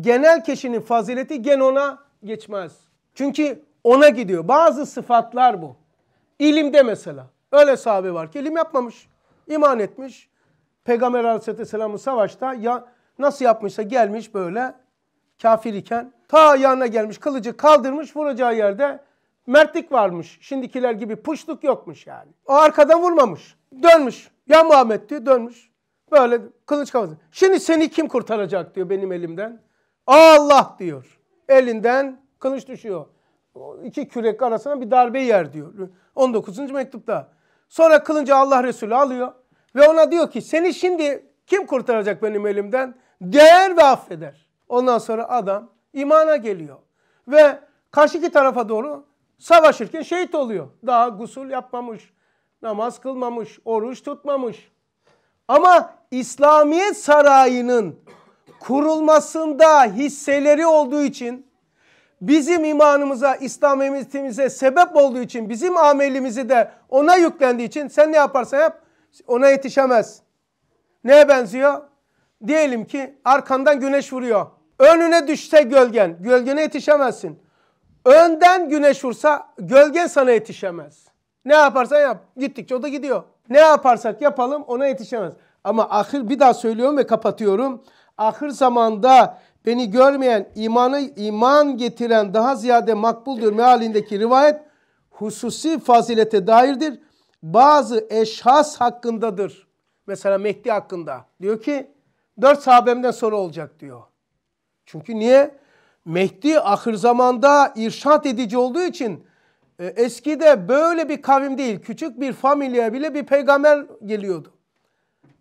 genel kişinin fazileti gen ona geçmez. Çünkü ona gidiyor. Bazı sıfatlar bu. İlimde mesela. Öyle sahabe var ki ilim yapmamış. iman etmiş. Peygamber aleyhisselamın savaşta ya nasıl yapmışsa gelmiş böyle kafir iken ta yanına gelmiş kılıcı kaldırmış vuracağı yerde mertlik varmış. Şimdikiler gibi puşluk yokmuş yani. O arkadan vurmamış. Dönmüş. Ya Muhammed diye dönmüş. Böyle kılıç kafası. Şimdi seni kim kurtaracak diyor benim elimden. Allah diyor. Elinden kılıç düşüyor. İki kürek arasına bir darbe yer diyor. 19. mektupta. Sonra kılıncı Allah Resulü alıyor. Ve ona diyor ki seni şimdi kim kurtaracak benim elimden? Değer ve affeder. Ondan sonra adam imana geliyor. Ve karşı iki tarafa doğru savaşırken şehit oluyor. Daha gusül yapmamış, namaz kılmamış, oruç tutmamış. Ama İslamiyet Sarayı'nın kurulmasında hisseleri olduğu için bizim imanımıza, İslam İslamiyetimize sebep olduğu için, bizim amelimizi de ona yüklendiği için sen ne yaparsan yap ona yetişemez. Neye benziyor? Diyelim ki arkandan güneş vuruyor. Önüne düşse gölgen, gölgene yetişemezsin. Önden güneş vursa gölgen sana yetişemez. Ne yaparsan yap. Gittikçe o da gidiyor. Ne yaparsak yapalım ona yetişemez. Ama ahir bir daha söylüyorum ve kapatıyorum. Ahir zamanda beni görmeyen imanı iman getiren daha ziyade makbuldür mealindeki rivayet hususi fazilete dairdir. Bazı eşhas hakkındadır. Mesela Mehdi hakkında. Diyor ki dört sahabemden sonra olacak diyor. Çünkü niye? Mehdi ahir zamanda irşat edici olduğu için e, eskide böyle bir kavim değil. Küçük bir familyaya bile bir peygamber geliyordu.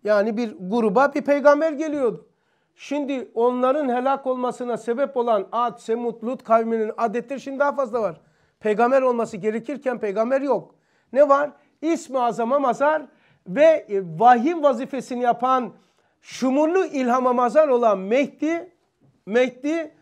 Yani bir gruba bir peygamber geliyordu. Şimdi onların helak olmasına sebep olan Ad, Semud, Lut kavminin adetleri şimdi daha fazla var. Peygamber olması gerekirken peygamber yok. Ne var? İsmi azama mazar ve e, vahim vazifesini yapan şumurlu ilhama mazar olan Mehdi, Mehdi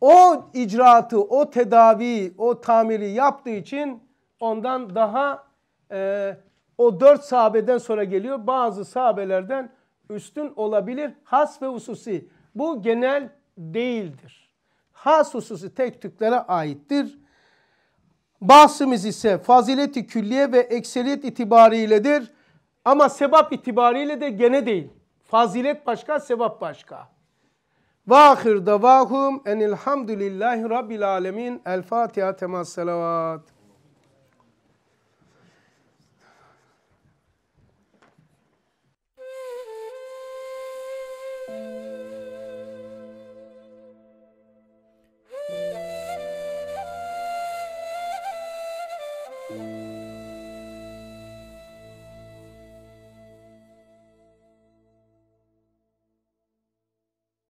o icraatı, o tedavi, o tamiri yaptığı için ondan daha e, o dört sahabeden sonra geliyor. Bazı sahabelerden üstün olabilir. Has ve hususi. Bu genel değildir. Has hususi tek tüklere aittir. Bahsimiz ise fazileti külliye ve ekseriyet itibariyledir. Ama sebap itibariyle de gene değil. Fazilet başka, sebap başka. Vahir davahum enilhamdülillahi rabbil alemin. El Fatiha temas selavat.